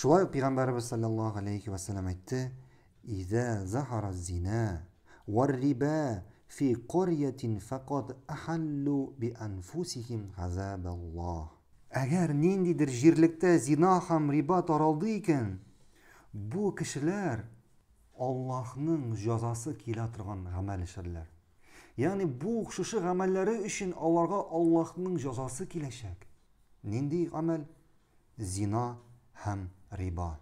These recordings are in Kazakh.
шулай ук пайғамбарымыз саллаллаху алейхи уассалам айтты иза захара зина уарриба фи корьятин фақат ахаллу би анфусихим ғазабаллах әгәр ниндидер зина һәм риба таралды икән бу кешеләр аллаһның жазасы килә торган ғәмәл эшләрләр яғни бу шушы ғәмәлләре өчен аларга аллаһның жазасы киләчәк нинди ғәмәл зина һәм риба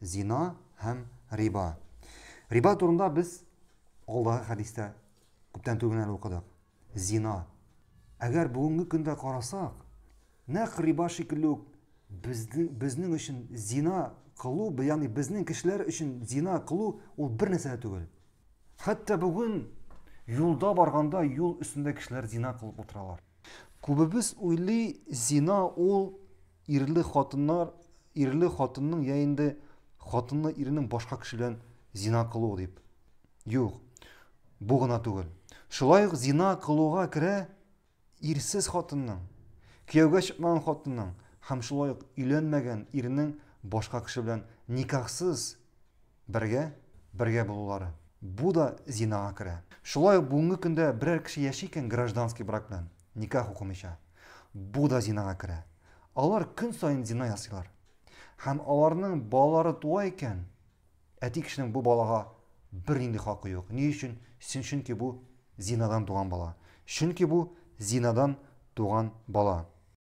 зина һәм риба риба турында біз алдағы хадисте күптән түгел оқыдық зина әгәр бүгінгі күндә қарасақ нәқ риба шикелле біздің, біздің үшін зина қылу яғни біздің кішілер үшін зина қылу ол бір нәрсе түгел хәтта бүгін юлда барғанда юл үстінде кішілер зина қылып отыралар көбіміз ойлай зина ол ерлі ирлі хатынның яйынды хатыны ирінің башка кешелән зина кылу дип. Юк. Бу гына түгел. Шулай ук зина кылуга керә ирсез хатынның, кияүгә чыкмаган хатынның һәм шулай ук өйләнмәгән иренең башка кеше белән никахсыз бергә бергә булулары. Бу да зинага керә. Шулай ук бүгенге көндә берәр кеше яши икән гражданский брак белән, никах укымыйча. Бу да зинага керә. Алар көн сайын зина ясыйлар һәм аларның балалары туа икән әти кешенең бу балага бер нинди хакы юк ни өчен син чөнки зинадан туған бала чөнки бу зинадан туған бала